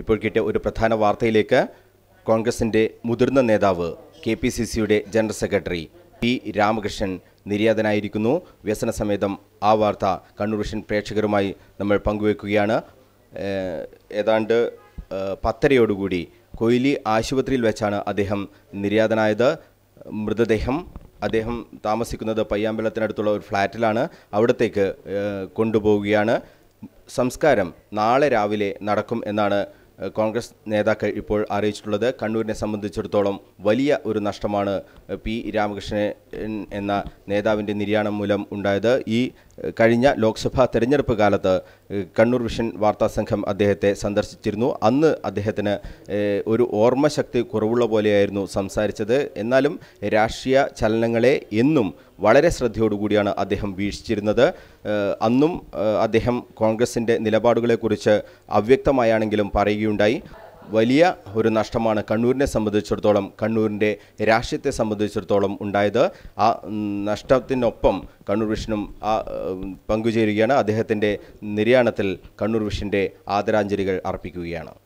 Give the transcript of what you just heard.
ഇപ്പോൾ കിട്ടിയ ഒരു പ്രധാന വാർത്തയിലേക്ക് കോൺഗ്രസിൻ്റെ മുതിർന്ന നേതാവ് കെ പി സി സിയുടെ ജനറൽ സെക്രട്ടറി പി രാമകൃഷ്ണൻ നിര്യാതനായിരിക്കുന്നു വ്യസന സമേതം ആ വാർത്ത കണ്ണൂർ വിഷൻ പ്രേക്ഷകരുമായി നമ്മൾ പങ്കുവെക്കുകയാണ് ഏതാണ്ട് പത്തരയോടുകൂടി കൊയിലി ആശുപത്രിയിൽ വെച്ചാണ് അദ്ദേഹം നിര്യാതനായത് മൃതദേഹം അദ്ദേഹം താമസിക്കുന്നത് പയ്യാമ്പലത്തിനടുത്തുള്ള ഒരു ഫ്ലാറ്റിലാണ് അവിടത്തേക്ക് കൊണ്ടുപോവുകയാണ് സംസ്കാരം നാളെ രാവിലെ നടക്കും എന്നാണ് കോൺഗ്രസ് നേതാക്കൾ ഇപ്പോൾ അറിയിച്ചിട്ടുള്ളത് കണ്ണൂരിനെ സംബന്ധിച്ചിടത്തോളം വലിയ ഒരു നഷ്ടമാണ് പി രാമകൃഷ്ണൻ എന്ന നേതാവിൻ്റെ നിര്യാണം മൂലം ഉണ്ടായത് ഈ കഴിഞ്ഞ ലോക്സഭാ തെരഞ്ഞെടുപ്പ് കാലത്ത് കണ്ണൂർ വിഷൻ വാർത്താ സംഘം അദ്ദേഹത്തെ സന്ദർശിച്ചിരുന്നു അന്ന് അദ്ദേഹത്തിന് ഒരു ഓർമ്മശക്തി കുറവുള്ള പോലെയായിരുന്നു സംസാരിച്ചത് എന്നാലും രാഷ്ട്രീയ ചലനങ്ങളെ എന്നും വളരെ ശ്രദ്ധയോടുകൂടിയാണ് അദ്ദേഹം വീക്ഷിച്ചിരുന്നത് അന്നും അദ്ദേഹം കോൺഗ്രസിൻ്റെ നിലപാടുകളെക്കുറിച്ച് അവ്യക്തമായാണെങ്കിലും പറയുകയുണ്ടായി വലിയ ഒരു നഷ്ടമാണ് കണ്ണൂരിനെ സംബന്ധിച്ചിടത്തോളം കണ്ണൂരിൻ്റെ രാഷ്ട്രീയത്തെ സംബന്ധിച്ചിടത്തോളം ഉണ്ടായത് ആ നഷ്ടത്തിനൊപ്പം കണ്ണൂർ വിഷനും ആ പങ്കുചേരുകയാണ് അദ്ദേഹത്തിൻ്റെ നിര്യാണത്തിൽ കണ്ണൂർ വിഷൻ്റെ ആദരാഞ്ജലികൾ അർപ്പിക്കുകയാണ്